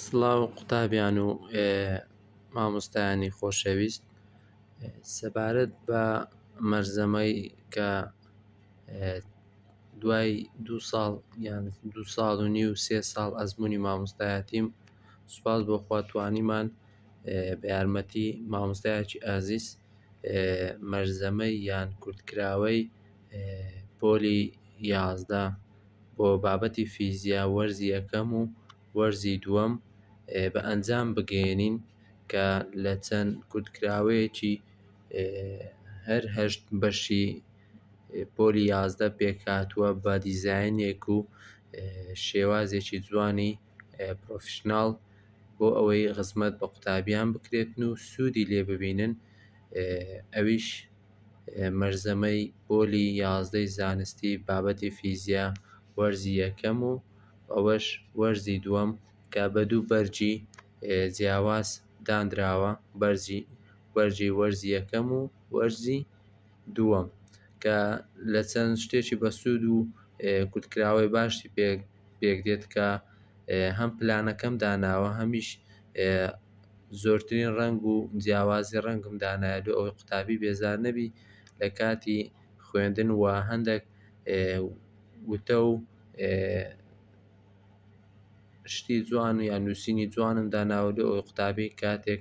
سڵاو قوتابیان و مامۆستایانی خۆشەویست سەبارەت بە مەرزەمەی کە دوای دو ساڵ یان دو ساڵ و نی و سێ ساڵ ئەزمموی مامۆستایەتیم سوپاس بۆ خواتوانیمان بە یارمەتی مامۆستایەکی ئازیز مەرزەمەی یان کورتکراوەی پۆلی یازدا بۆ بابەتی فیزیا وەرزی یەکەم و وەرزی دووەم بە ئەنجام بگەێنین کە لە چەند کورتکراوەیەکی هەر هەشت بەشی پۆلی یازدە پێکاتوە بە دیزینێک و شێوازێکی جوانی پرۆفشنال بۆ ئەوەی غزمەت بە قوتابیان بکرێتن و سوودی لێ ببینن ئەویش مەرزەمەی پۆلی یازدەی زانستی بابەتی فیزیا وەرزی یەکەم و ئەوەش وەرزی دووەم کە بە دوو بەرجی جیاواز دانراوە بەرجی وەرجی وەرزی یەکەم و وەرزی دووەم کە لە چەند شتێکی بەسوود و کورتکراوەی باشی پێک دێت کە هەم پلانەکەم داناوە هەمیش زۆرترین ڕنگ و جیاوازی ڕنگم دانایە دو ئەوەی قوتابی بێزار نەبی لە کاتی خوێندن و هەندێک وتە و شتی جوان و یان نووسینی جوانم داناوەدە ئەو قوتابی کاتێک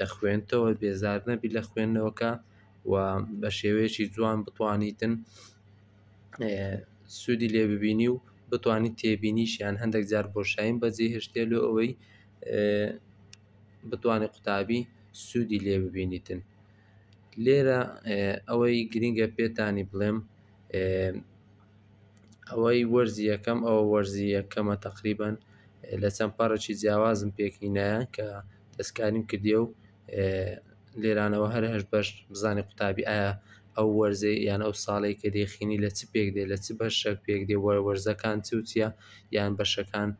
دەخوێنتەوە بێزار نەبی لە خوێندنەوەکە و بە شێوەیەکی جوان بتوانیتن سوودی لێ ببینی و بتوانیت تێبینیشیان هەندێک جار بۆشاین بەجێ هێشتێ لە ئەوەی بتوانێت قوتابی سوودی لێ ببینیتن لێرە ئەوەی گرینگە پێتانی بڵێم ئەوەی وەرزی یەکەم ئەوە وەرزی یەکەمە تقریبان لە چەند پارەکی جیاوازم پێکینایە کە دەستکاریم کردی و لێرانەوە هەر هەش بەش بزانێ قوتابی ئایا ئەو وەرزێ یان ئەو ساڵی کە دێخینی لە چ پێک دێ لە چ بەشە پێک دێ وەرزەکان چوتە یان بەشەکان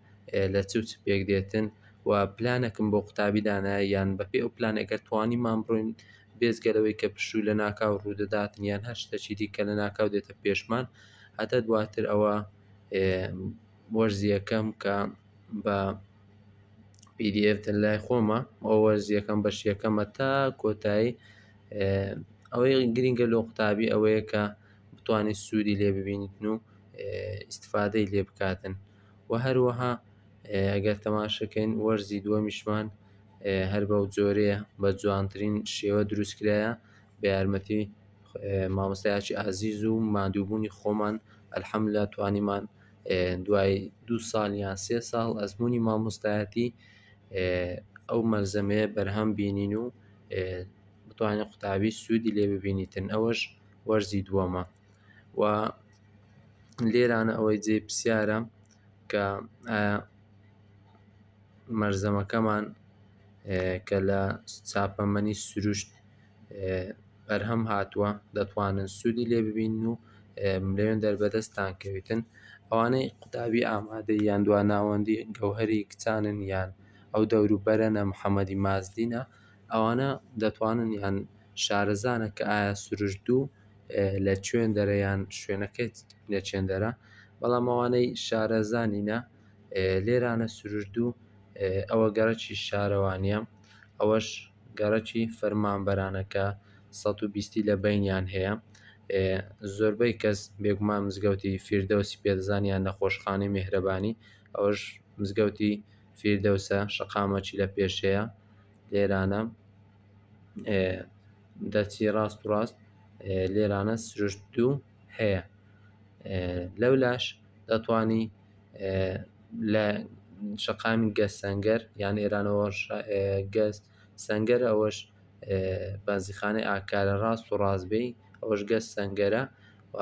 لە چوت پێک دێتن و پلانەکەم بۆ قوتابی دانایە یان بەپێ ئەو پلانەکە توانیمان بڕۆین بێزگەلەوەی کە پشوو لە ناکاو ڕوودەداتن یان هەشتەچی دیکە لە ناکاو دێتە پێشمان هەتە دواتر ئەوە وەرزیەکەم کە بە PDF لای خۆمە ئەوە زیەکەم بەشیەکەمە تا کۆتایی ئەوەی گرینگە لۆ قوتابی ئەوەیە کە بتوانێت سوودی لێ ببینیتن و استفادەی لێ بکاتن و هەروەها ئەگەر تەماشەکەین وەرزی دووەمیشمان هەر بەو جۆرەیە بە جوانترین شێوە دروستکرایە بە یارمەتی مامۆستایکی ئازیز و مادووبوونی خۆمان ئەلحەملا توانیمان دوای دو ساڵ یان سێ ساڵ ئەزمموی مامۆستایەتی ئەو مەرزەمەیە بەرهەم بینین و بتوانین قوتابی سوودی لێ ببینیتن ئەوەش وەرزی دووەمە و لێرانە ئەوەی جێ پرسیارە کە مەرزەمەکەمان کە لە چاپەمەنی سروشت بەرهەم هاتووە دەتوانن سوودی لێ ببین و لەوێن دەربەدەستان کەوتن ئەوانەی قوتابی ئامادەی یان دواناوەندی گەوهری کچانن یان ئەو دەوروبەرەنە محەممەدی مازدینە ئەوانە دەتوانن یان شارەزانە کە ئایا سروشدوو لە کوێن دەرەیان شوێنەکەیت لە چێندەرە بەڵام ئەوانەی شارەزانینە لێرانە سروشدوو ئەوە گەڕەکی شارەوانە ئەوەش گەڕەکی فەرمانبەرانەکە 120 لە بینیان هەیە زۆربەی کەس بێگوما مزگەوتی فیردەوسی پێدەزانیان نەخۆشخانەی میهرەبانی ئەوەش مزگەوتی فیردەوسە شقامەکی لە پێشەیە لێرانە دەچی ڕاست و ڕاست لێرانە سرشت و هەیە لەولاش دەتوانی لە شقامی گەس سەنگەر یان ئێرانەوە گەس سەنگەر ئەوەش بەنزیخانەی ئاکارە ڕاست و ڕازبەی ئەوش گەس سەنگەرە و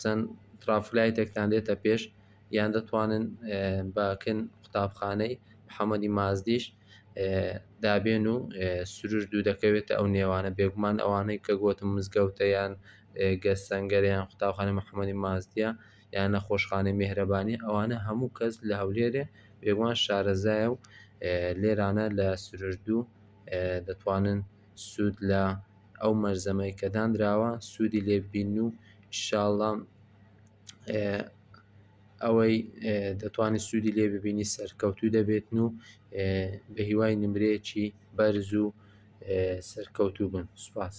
چەند ترافلای تێکتان دێتە پێش یان دەتوانن باکن قوتابخانەی محەممەدی مازدیش دابێن و سروش دوو دەکەوێتە ئەو نێوانە بێگومان ئەوانەی کە گوتم مزگەوتە یان گەس سەنگەر یان قوتابخانە محەممەدی مازدیە یان نەخۆشخانە مهرەبانی ئەوانە هەموو کەس لە هەولێرێ بێگومان شارەزایە و لێرانە لە سروش دوو دەتوانن سوود لە ئەو مەرزەمەی کە دانراوە سوودی لێبین و شاڵام ئەوەی دەتوانێت سوودی لێ ببینی سەرکەوتو دەبێتن و بە هیوای نمرێکی بەرز و سەرکەوتو بن سوپاس.